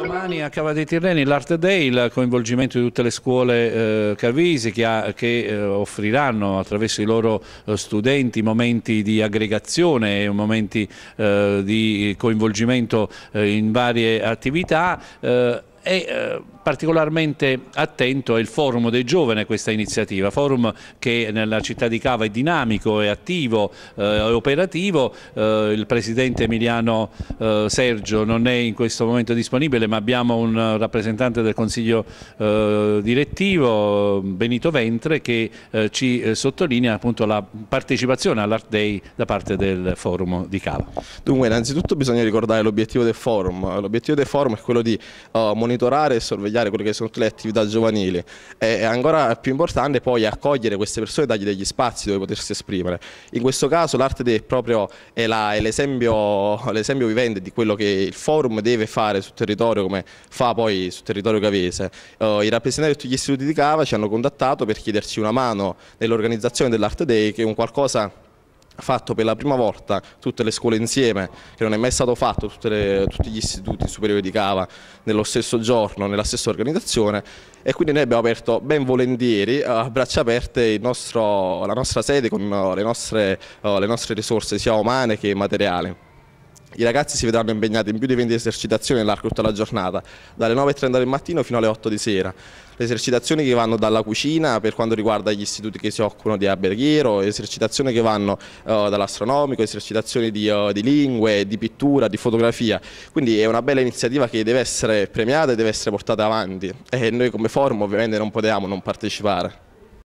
Domani a Cava dei Tirreni l'Art Day, il coinvolgimento di tutte le scuole eh, cavisi che, ha, che eh, offriranno attraverso i loro eh, studenti momenti di aggregazione, momenti eh, di coinvolgimento eh, in varie attività eh, e, Particolarmente attento è il forum dei giovani a questa iniziativa, forum che nella città di Cava è dinamico, è attivo, eh, è operativo, eh, il presidente Emiliano eh, Sergio non è in questo momento disponibile ma abbiamo un rappresentante del consiglio direttivo, Benito Ventre, che ci sottolinea appunto la partecipazione all'Art Day da parte del forum di Cava. Dunque innanzitutto bisogna ricordare l'obiettivo del forum, l'obiettivo del forum è quello di monitorare e sorvegliare consigliare quelle che sono tutte le attività giovanili e ancora più importante poi è accogliere queste persone e dargli degli spazi dove potersi esprimere. In questo caso l'arte è proprio l'esempio, vivente di quello che il forum deve fare sul territorio come fa poi sul territorio cavese. Uh, eh, I rappresentanti di tutti gli istituti di Cava ci hanno contattato per chiederci una mano nell'organizzazione dell'Art Day che è un qualcosa fatto per la prima volta tutte le scuole insieme, che non è mai stato fatto le, tutti gli istituti superiori di Cava nello stesso giorno, nella stessa organizzazione e quindi noi abbiamo aperto ben volentieri a braccia aperte nostro, la nostra sede con oh, le nostre, oh, le nostre risorse sia umane che materiali. I ragazzi si vedranno impegnati in più di 20 esercitazioni nell'arco tutta la giornata, dalle 9.30 del mattino fino alle 8 di sera. Le esercitazioni che vanno dalla cucina per quanto riguarda gli istituti che si occupano di alberghiero, esercitazioni che vanno uh, dall'astronomico, esercitazioni di, uh, di, lingue, di pittura, di fotografia. Quindi è una bella iniziativa che deve essere premiata e deve essere portata avanti e noi come forum ovviamente non potevamo non partecipare.